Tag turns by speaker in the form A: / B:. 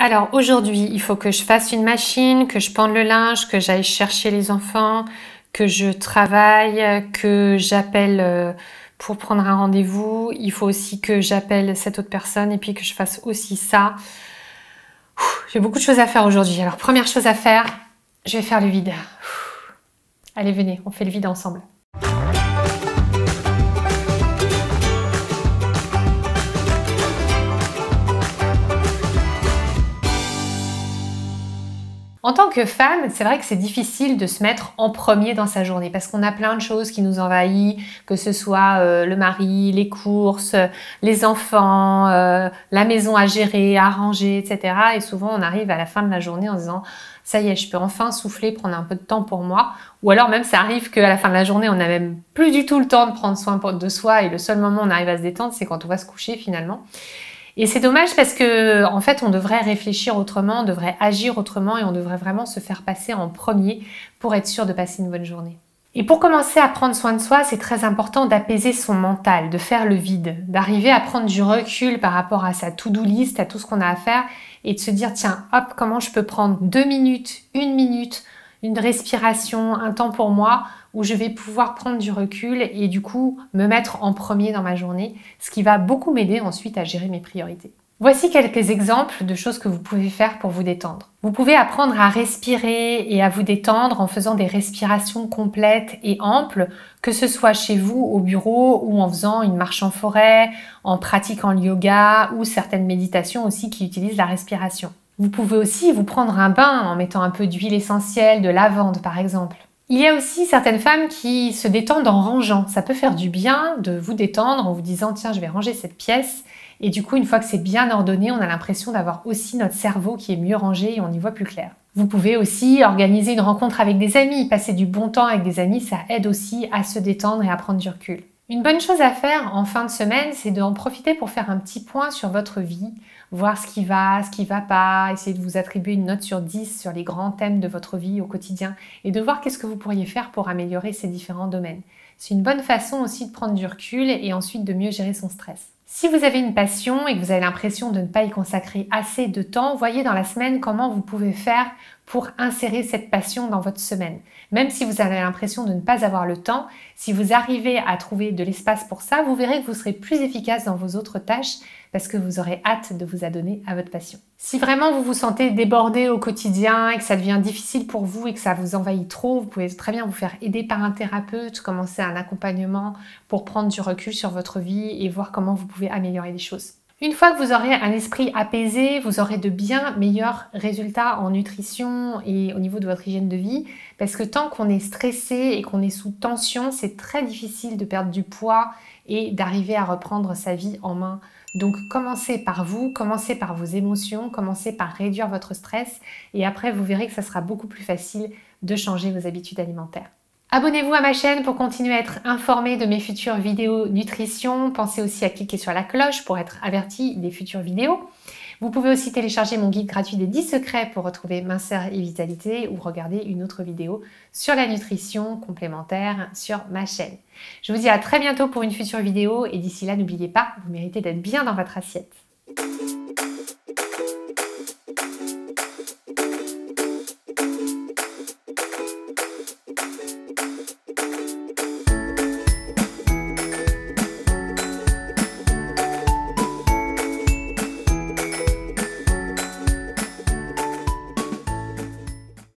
A: Alors aujourd'hui, il faut que je fasse une machine, que je pende le linge, que j'aille chercher les enfants, que je travaille, que j'appelle euh, pour prendre un rendez-vous. Il faut aussi que j'appelle cette autre personne et puis que je fasse aussi ça. J'ai beaucoup de choses à faire aujourd'hui. Alors première chose à faire, je vais faire le vide. Allez, venez, on fait le vide ensemble. En tant que femme, c'est vrai que c'est difficile de se mettre en premier dans sa journée parce qu'on a plein de choses qui nous envahissent, que ce soit euh, le mari, les courses, les enfants, euh, la maison à gérer, à ranger, etc. Et souvent, on arrive à la fin de la journée en disant ça y est, je peux enfin souffler, prendre un peu de temps pour moi. Ou alors même, ça arrive qu'à la fin de la journée, on n'a même plus du tout le temps de prendre soin de soi et le seul moment où on arrive à se détendre, c'est quand on va se coucher finalement. Et c'est dommage parce que, en fait, on devrait réfléchir autrement, on devrait agir autrement et on devrait vraiment se faire passer en premier pour être sûr de passer une bonne journée. Et pour commencer à prendre soin de soi, c'est très important d'apaiser son mental, de faire le vide, d'arriver à prendre du recul par rapport à sa to-do list, à tout ce qu'on a à faire et de se dire tiens, hop, comment je peux prendre deux minutes, une minute, une respiration, un temps pour moi où je vais pouvoir prendre du recul et du coup me mettre en premier dans ma journée, ce qui va beaucoup m'aider ensuite à gérer mes priorités. Voici quelques exemples de choses que vous pouvez faire pour vous détendre. Vous pouvez apprendre à respirer et à vous détendre en faisant des respirations complètes et amples, que ce soit chez vous au bureau ou en faisant une marche en forêt, en pratiquant le yoga ou certaines méditations aussi qui utilisent la respiration. Vous pouvez aussi vous prendre un bain en mettant un peu d'huile essentielle, de lavande par exemple. Il y a aussi certaines femmes qui se détendent en rangeant. Ça peut faire du bien de vous détendre en vous disant tiens, je vais ranger cette pièce. Et du coup, une fois que c'est bien ordonné, on a l'impression d'avoir aussi notre cerveau qui est mieux rangé et on y voit plus clair. Vous pouvez aussi organiser une rencontre avec des amis, passer du bon temps avec des amis, ça aide aussi à se détendre et à prendre du recul. Une bonne chose à faire en fin de semaine, c'est d'en profiter pour faire un petit point sur votre vie, voir ce qui va, ce qui ne va pas, essayer de vous attribuer une note sur 10 sur les grands thèmes de votre vie au quotidien et de voir qu'est-ce que vous pourriez faire pour améliorer ces différents domaines. C'est une bonne façon aussi de prendre du recul et ensuite de mieux gérer son stress. Si vous avez une passion et que vous avez l'impression de ne pas y consacrer assez de temps, voyez dans la semaine comment vous pouvez faire pour insérer cette passion dans votre semaine. Même si vous avez l'impression de ne pas avoir le temps, si vous arrivez à trouver de l'espace pour ça, vous verrez que vous serez plus efficace dans vos autres tâches parce que vous aurez hâte de vous adonner à votre passion. Si vraiment vous vous sentez débordé au quotidien et que ça devient difficile pour vous et que ça vous envahit trop, vous pouvez très bien vous faire aider par un thérapeute, commencer un accompagnement pour prendre du recul sur votre vie et voir comment vous pouvez améliorer les choses. Une fois que vous aurez un esprit apaisé, vous aurez de bien meilleurs résultats en nutrition et au niveau de votre hygiène de vie. Parce que tant qu'on est stressé et qu'on est sous tension, c'est très difficile de perdre du poids et d'arriver à reprendre sa vie en main. Donc commencez par vous, commencez par vos émotions, commencez par réduire votre stress et après vous verrez que ça sera beaucoup plus facile de changer vos habitudes alimentaires. Abonnez-vous à ma chaîne pour continuer à être informé de mes futures vidéos nutrition. Pensez aussi à cliquer sur la cloche pour être averti des futures vidéos. Vous pouvez aussi télécharger mon guide gratuit des 10 secrets pour retrouver minceur et vitalité ou regarder une autre vidéo sur la nutrition complémentaire sur ma chaîne. Je vous dis à très bientôt pour une future vidéo et d'ici là, n'oubliez pas, vous méritez d'être bien dans votre assiette.